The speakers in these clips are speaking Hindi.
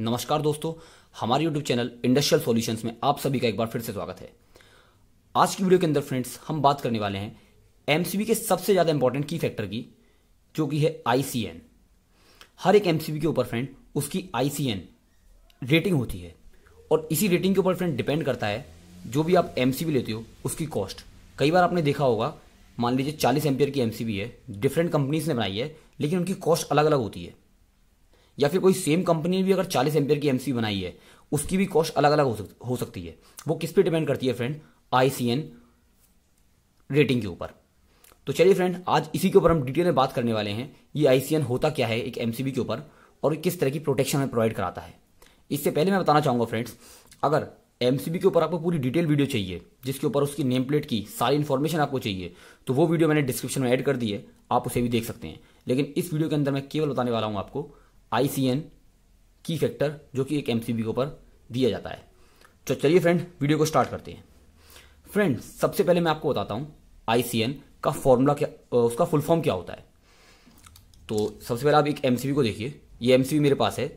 नमस्कार दोस्तों हमारे यूट्यूब चैनल इंडस्ट्रियल सॉल्यूशंस में आप सभी का एक बार फिर से स्वागत है आज की वीडियो के अंदर फ्रेंड्स हम बात करने वाले हैं एमसीबी के सबसे ज़्यादा इंपॉर्टेंट की फैक्टर की जो कि है आईसीएन हर एक एमसीबी के ऊपर फ्रेंड उसकी आईसीएन रेटिंग होती है और इसी रेटिंग के ऊपर फ्रेंड डिपेंड करता है जो भी आप एमसीबी लेते हो उसकी कॉस्ट कई बार आपने देखा होगा मान लीजिए चालीस एम्पियर की एमसीबी है डिफरेंट कंपनीज ने बनाई है लेकिन उनकी कॉस्ट अलग अलग होती है या फिर कोई सेम कंपनी ने भी अगर चालीस एम्पियर की एमसी बनाई है उसकी भी कॉस्ट अलग अलग हो, सक, हो सकती है वो किस पे डिपेंड करती है फ्रेंड आईसीएन रेटिंग के ऊपर तो चलिए फ्रेंड आज इसी के ऊपर हम डिटेल में बात करने वाले हैं ये आईसीएन होता क्या है एक एमसीबी के ऊपर और किस तरह की प्रोटेक्शन हमें प्रोवाइड कराता है इससे पहले मैं बताना चाहूंगा फ्रेंड्स अगर एमसीबी के ऊपर आपको पूरी डिटेल वीडियो चाहिए जिसके ऊपर उसकी नेम प्लेट की सारी इन्फॉर्मेशन आपको चाहिए तो वो वीडियो मैंने डिस्क्रिप्शन में ऐड कर दी है आप उसे भी देख सकते हैं लेकिन इस वीडियो के अंदर मैं केवल बताने वाला हूँ आपको आई सी एन की फैक्टर जो कि एक एम के ऊपर दिया जाता है तो चलिए फ्रेंड वीडियो को स्टार्ट करते हैं फ्रेंड सबसे पहले मैं आपको बताता हूँ आई का फॉर्मूला क्या उसका फुल फॉर्म क्या होता है तो सबसे पहले आप एक एम को देखिए ये एम मेरे पास है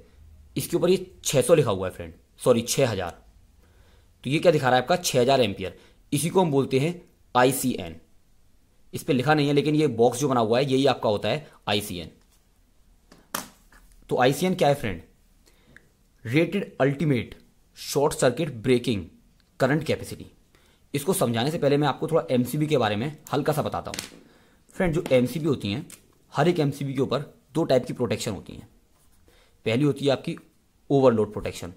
इसके ऊपर ये 600 लिखा हुआ है फ्रेंड सॉरी 6000 तो ये क्या दिखा रहा है आपका 6000 हज़ार एम्पियर इसी को हम बोलते हैं आई इस पर लिखा नहीं है लेकिन ये बॉक्स जो बना हुआ है यही आपका होता है आई तो आईसीएन क्या है friend rated ultimate short circuit breaking current capacity इसको समझाने से पहले मैं आपको थोड़ा एमसीबी के बारे में हल्का सा बताता हूँ फ्रेंड जो एमसीबी होती हैं हर एक एमसीबी के ऊपर दो टाइप की प्रोटेक्शन होती हैं पहली होती है आपकी ओवरलोड प्रोटेक्शन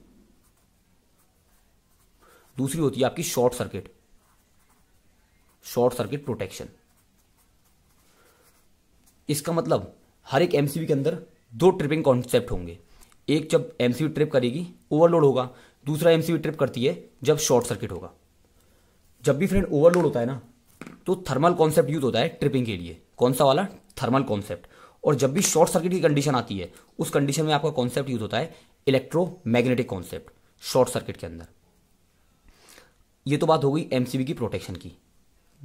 दूसरी होती है आपकी short circuit short circuit protection इसका मतलब हर एक एमसीबी के अंदर दो ट्रिपिंग कॉन्सेप्ट होंगे एक जब एम ट्रिप करेगी ओवरलोड होगा दूसरा एम ट्रिप करती है जब शॉर्ट सर्किट होगा जब भी फ्रेंड ओवरलोड होता है ना तो थर्मल कॉन्सेप्ट यूज होता है ट्रिपिंग के लिए कौन सा वाला थर्मल कॉन्सेप्ट और जब भी शॉर्ट सर्किट की कंडीशन आती है उस कंडीशन में आपका कॉन्सेप्ट यूज होता है इलेक्ट्रोमैग्नेटिक कॉन्सेप्ट शॉर्ट सर्किट के अंदर ये तो बात हो गई एमसीबी की प्रोटेक्शन की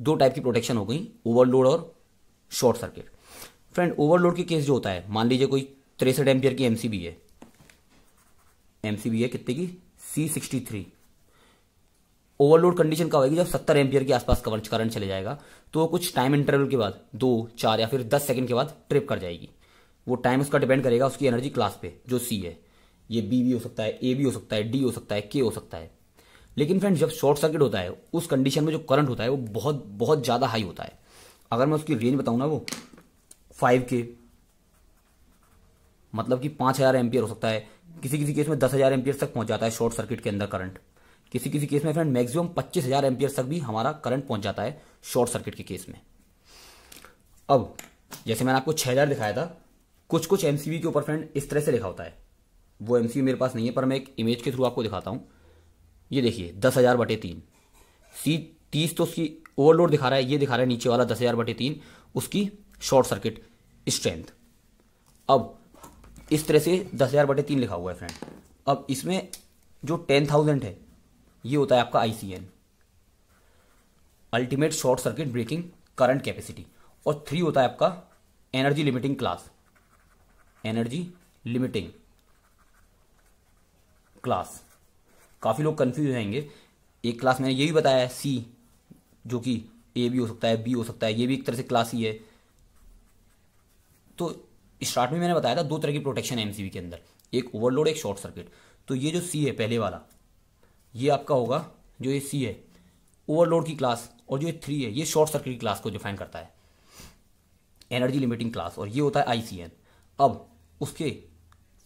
दो टाइप की प्रोटेक्शन हो गई ओवरलोड और शॉर्ट सर्किट फ्रेंड ओवरलोड के केस जो होता है मान लीजिए कोई तिरसठ एम्पियर की एमसीबी है एमसीबी है कितने की C sixty three overload condition का होगी जब सत्तर एम्पियर के आसपास करंट चले जाएगा तो कुछ टाइम इंटरवल के बाद दो चार या फिर दस सेकंड के बाद ट्रिप कर जाएगी वो टाइम उसका डिपेंड करेगा उसकी एनर्जी क्लास पे जो सी है ये बी भी हो सकता है ए भी हो सकता है डी हो सकता है के हो सकता है लेकिन फ्रेंड जब शॉर्ट सर्किट होता है उस कंडीशन में जो करंट होता है वो बहुत बहुत ज़्यादा हाई होता है अगर मैं उसकी रेंज बताऊंगा ना वो फाइव के मतलब कि पांच हज़ार एम्पियर हो सकता है किसी किसी केस में दस हज़ार एम्पियर तक पहुंच जाता है शॉर्ट सर्किट के अंदर करंट किसी किसी केस में फ्रेंड मैक्सिमम पच्चीस हज़ार एम्पियर तक भी हमारा करंट पहुंच जाता है शॉर्ट सर्किट के केस में अब जैसे मैंने आपको छह हज़ार दिखाया था कुछ कुछ एमसीबी के ऊपर फ्रेंड इस तरह से लिखा होता है वो एमसीबी मेरे पास नहीं है पर मैं एक इमेज के थ्रू आपको दिखाता हूं ये देखिए दस हज़ार बटे तीन सी तीस तो उसकी ओवरलोड दिखा रहा है ये दिखा रहा है नीचे वाला दस हज़ार बटे तीन उसकी शॉर्ट सर्किट स्ट्रेंथ अब इस तरह से दस हज़ार बटे तीन लिखा हुआ है फ्रेंड अब इसमें जो टेन थाउजेंड है ये होता है आपका I C N ultimate short circuit breaking current capacity और थ्री होता है आपका energy limiting class energy limiting class काफ़ी लोग कंफ्यूज रहेंगे एक क्लास मैंने ये भी बताया है सी जो कि ए भी हो सकता है बी हो सकता है ये भी एक तरह से क्लास ही है तो स्टार्ट में मैंने बताया था दो तरह की प्रोटेक्शन है एमसीबी के अंदर एक ओवरलोड एक शॉर्ट सर्किट तो ये जो सी है पहले वाला ये आपका होगा जो ये सी है ओवरलोड की क्लास और जो ये थ्री है ये शॉर्ट सर्किट की क्लास को डिफाइन करता है एनर्जी लिमिटिंग क्लास और ये होता है आई अब उसके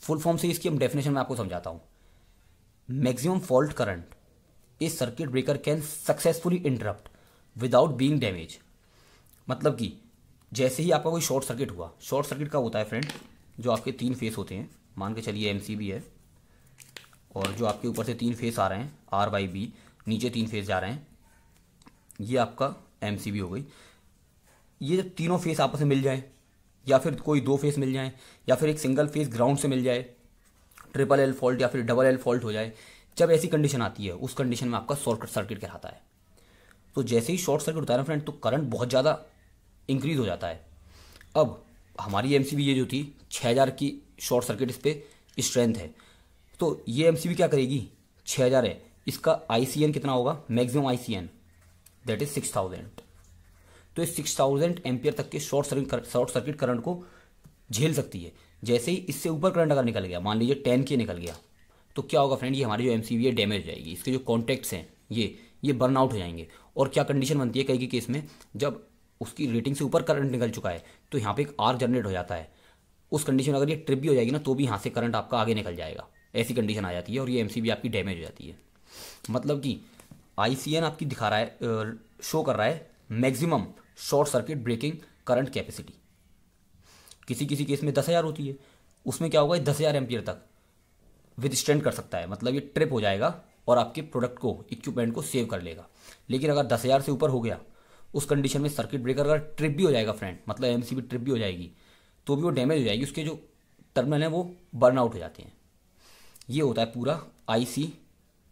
फुल फॉर्म से इसकी हम डेफिनेशन में आपको समझाता हूँ maximum fault current a circuit breaker can successfully interrupt without being damage मतलब कि जैसे ही आपका कोई शॉर्ट सर्किट हुआ शॉर्ट सर्किट का होता है फ्रेंड जो आपके तीन फेस होते हैं मान के चलिए एम बी है और जो आपके ऊपर से तीन फेस आ रहे हैं आर बाई बी नीचे तीन फेस जा रहे हैं ये आपका एम हो गई ये जब तीनों फेस आपस में मिल जाए या फिर कोई दो फेस मिल जाए या फिर एक सिंगल फेस ग्राउंड से मिल जाए ट्रिपल एल फॉल्ट या फिर डबल एल फॉल्ट हो जाए जब ऐसी कंडीशन आती है उस कंडीशन में आपका शॉर्ट सर्किट कहलाता है तो जैसे ही शॉर्ट सर्किट होता है ना फ्रेंड तो करंट बहुत ज़्यादा इंक्रीज़ हो जाता है अब हमारी एम ये जो थी छः हज़ार की शॉर्ट सर्किट इस पर स्ट्रेंथ है तो ये एम क्या करेगी छः हज़ार है इसका आई कितना होगा maximum I C N that is six thousand तो इस सिक्स थाउजेंड एम्पियर तक के short circuit short circuit current को झेल सकती है जैसे ही इससे ऊपर करंट अगर निकल गया मान लीजिए टेन के निकल गया तो क्या होगा फ्रेंड ये हमारी जो एम है डैमेज हो जाएगी इसके जो कॉन्टैक्ट्स हैं ये ये बर्न आउट हो जाएंगे और क्या कंडीशन बनती है कई के केस में जब उसकी रेटिंग से ऊपर करंट निकल चुका है तो यहाँ पे एक आर जनरेट हो जाता है उस कंडीशन में अगर ये ट्रिप भी हो जाएगी ना तो भी यहाँ से करंट आपका आगे निकल जाएगा ऐसी कंडीशन आ जाती है और ये एम आपकी डैमेज हो जाती है मतलब कि आई आपकी दिखा रहा है शो कर रहा है maximum short circuit breaking current capacity किसी किसी केस में दस हज़ार होती है उसमें क्या होगा दस हज़ार एम्पियर तक विद स्टैंड कर सकता है मतलब ये ट्रिप हो जाएगा और आपके प्रोडक्ट को इक्विपमेंट को सेव कर लेगा लेकिन अगर दस हज़ार से ऊपर हो गया उस कंडीशन में सर्किट ब्रेकर अगर ट्रिप भी हो जाएगा फ्रेंड मतलब एम ट्रिप भी हो जाएगी तो भी वो डैमेज हो जाएगी उसके जो टर्मिनल हैं वो बर्न आउट हो जाते हैं ये होता है पूरा आई सी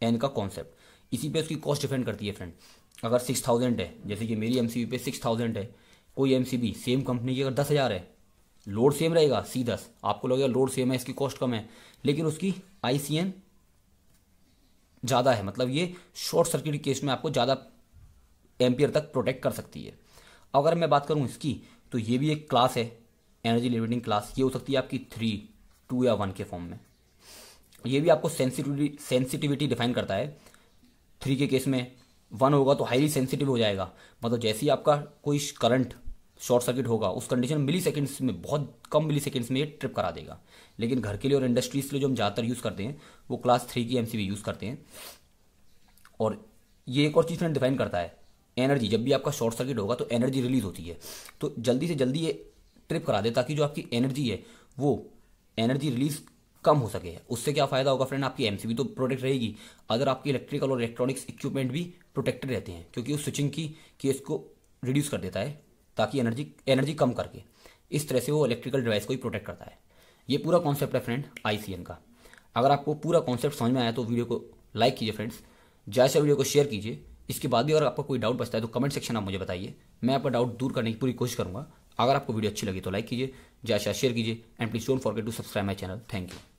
एन का कॉन्सेप्ट इसी पे उसकी कॉस्ट डिपेंड करती है फ्रेंड अगर सिक्स थाउजेंड है जैसे कि मेरी एम सी पे सिक्स थाउजेंड है कोई M C B same company की अगर दस हज़ार है लोड सेम रहेगा सी दस आपको लगेगा लोड सेम है इसकी कॉस्ट कम है लेकिन उसकी आई सी एन ज़्यादा है मतलब ये शॉर्ट सर्किट केस में आपको ज़्यादा एम्पियर तक प्रोटेक्ट कर सकती है अगर मैं बात करूँ इसकी तो ये भी एक क्लास है एनर्जी लिमिटिंग क्लास ये हो सकती है आपकी थ्री टू या वन के फॉर्म में ये भी आपको सेंसिटिविटी सेंसिटिविटी डिफाइन करता है थ्री के केस में वन होगा तो हाईली सेंसिटिव हो जाएगा मतलब जैसे ही आपका कोई करंट शॉर्ट सर्किट होगा उस कंडीशन मिली सेकेंड्स में बहुत कम मिली सेकेंड्स में ये ट्रिप करा देगा लेकिन घर के लिए और इंडस्ट्रीज के लिए जो हम ज़्यादातर यूज़ करते हैं वो क्लास थ्री की एम यूज़ करते हैं और ये एक और चीज़ में डिफाइन करता है एनर्जी जब भी आपका शॉर्ट सर्किट होगा तो एनर्जी रिलीज होती है तो जल्दी से जल्दी ये ट्रिप करा दे ताकि जो आपकी एनर्जी है वो एनर्जी रिलीज कम हो सके उससे क्या फ़ायदा होगा फ्रेंड आपकी एम तो प्रोटेक्ट रहेगी अगर आपकी इलेक्ट्रिकल और इलेक्ट्रॉनिक्स इक्विपमेंट भी प्रोटेक्टेड रहते हैं क्योंकि उस स्विचिंग की केस को रिड्यूस कर देता है ताकि एनर्जी एनर्जी कम करके इस तरह से वो इलेक्ट्रिकल डिवाइस को ही प्रोटेक्ट करता है ये पूरा कॉन्सेप्ट है फ्रेंड आई का अगर आपको पूरा कॉन्सेप्ट समझ में आया तो वीडियो को लाइक कीजिए फ्रेंड्स ज़्यादा से वीडियो को शेयर कीजिए इसके बाद भी अगर आपका कोई डाउट बचता है तो कमेंट सेक्शन आप मुझे बताइए मैं आपका डाउट दूर करने की पूरी कोशिश करूँगा अगर आपको वीडियो अच्छी लगी तो लाइक कीजिए ज़्यादा शेयर कीजिए and please don't forget to subscribe my channel thank you